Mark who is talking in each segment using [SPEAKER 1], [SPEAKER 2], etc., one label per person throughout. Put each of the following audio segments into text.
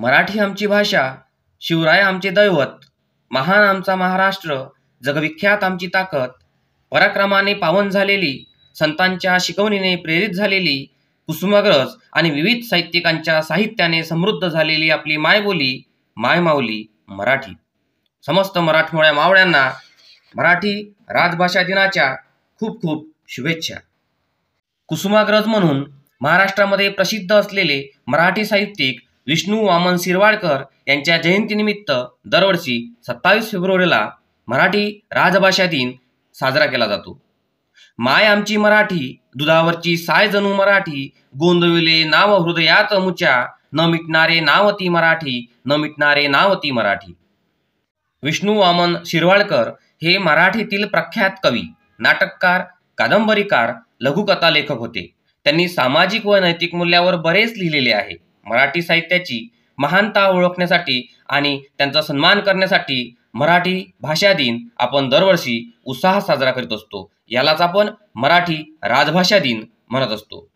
[SPEAKER 1] मराठी आमची भाषा शिवराय आमचे दैवत महान आमचा महाराष्ट्र जगविख्यात आमची ताकद पराक्रमाने पावन झालेली संतांच्या शिकवणीने प्रेरित झालेली कुसुमाग्रज आणि विविध साहित्यिकांच्या साहित्याने समृद्ध झालेली आपली मायबोली मायमावली मराठी समस्त मराठमोळ्या मावळ्यांना मराठी राजभाषा दिनाच्या खूप खूप शुभेच्छा कुसुमाग्रज म्हणून महाराष्ट्रामध्ये प्रसिद्ध असलेले मराठी साहित्यिक विष्णू वामन शिरवाडकर यांच्या जयंतीनिमित्त दरवर्षी सत्तावीस फेब्रुवारीला मराठी राजभाषा दिन साजरा केला जातो माय आमची मराठी दुधावरची साय जणू मराठी गोंदविले नाव हृदयात मुच्या न मिटणारे नावती मराठी न मिटणारे नावती मराठी विष्णू वामन शिरवाडकर हे मराठीतील प्रख्यात कवी नाटककार कादंबरीकार लघुकथा लेखक होते त्यांनी सामाजिक व नैतिक मूल्यावर बरेच लिहिलेले आहे मराठी साहित्याची महानता ओळखण्यासाठी आणि त्यांचा सन्मान करण्यासाठी मराठी भाषा दिन आपण दरवर्षी उत्साह साजरा करीत असतो यालाच आपण मराठी राजभाषा दिन म्हणत असतो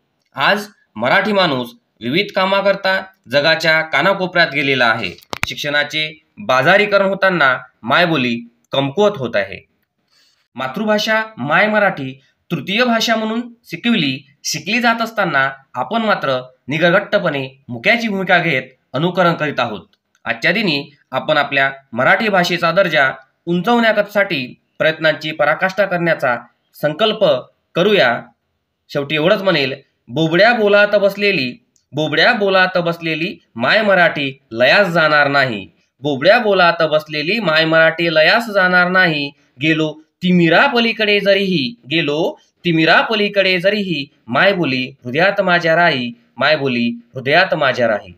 [SPEAKER 1] आज मराठी माणूस विविध कामाकरता जगाच्या कानाकोपऱ्यात गेलेला आहे शिक्षणाचे बाजारीकरण होताना मायबोली कमकुवत होत आहे मातृभाषा माय मराठी तृतीय भाषा म्हणून शिकविली शिकली जात असताना आपण मात्र निगरगट्टपणे मुख्याची भूमिका घेत अनुकरण करीत आहोत आजच्या दिनी आपण आपल्या मराठी भाषेचा दर्जा उंचवण्यासाठी प्रयत्नांची पराकाष्ठा करण्याचा संकल्प करूया शेवटी एवढंच म्हणेल बोबड्या बोलात बसलेली बोबड्या बोलात बसलेली माय मराठी लयास जाणार नाही बोबड्या बोलात बसलेली माय मराठी लयास जाणार नाही गेलो तिमिरा पलीकडे जरीही गेलो तिमिरा पलीकडे जरीही माय बोली हृदयात माझ्या राई मायबोली हृदयात माझ्या राही